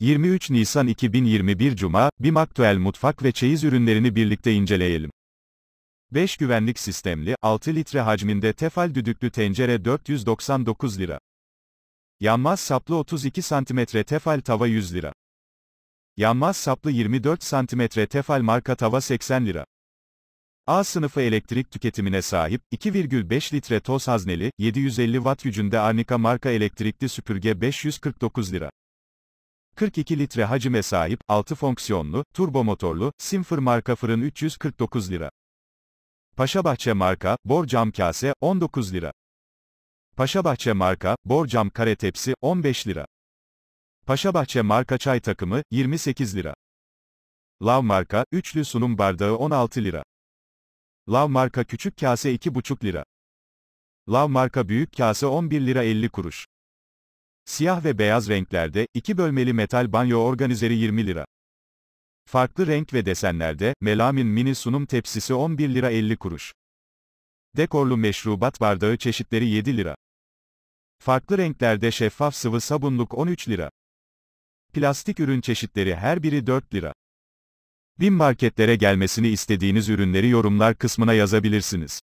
23 Nisan 2021 Cuma, BİM Aktüel mutfak ve çeyiz ürünlerini birlikte inceleyelim. 5 güvenlik sistemli, 6 litre hacminde tefal düdüklü tencere 499 lira. Yanmaz saplı 32 cm tefal tava 100 lira. Yanmaz saplı 24 cm tefal marka tava 80 lira. A sınıfı elektrik tüketimine sahip, 2,5 litre toz hazneli, 750 watt gücünde Arnika marka elektrikli süpürge 549 lira. 42 litre hacime sahip, 6 fonksiyonlu, turbo motorlu Simfer marka fırın 349 lira. Paşabahçe marka, bor cam kase, 19 lira. Paşabahçe marka, bor cam kare tepsi, 15 lira. Paşabahçe marka çay takımı, 28 lira. Lav marka, üçlü sunum bardağı 16 lira. Lav marka küçük kase 2,5 lira. Lav marka büyük kase 11 lira 50 kuruş. Siyah ve beyaz renklerde, iki bölmeli metal banyo organizeri 20 lira. Farklı renk ve desenlerde, melamin mini sunum tepsisi 11 lira 50 kuruş. Dekorlu meşrubat bardağı çeşitleri 7 lira. Farklı renklerde şeffaf sıvı sabunluk 13 lira. Plastik ürün çeşitleri her biri 4 lira. Bin marketlere gelmesini istediğiniz ürünleri yorumlar kısmına yazabilirsiniz.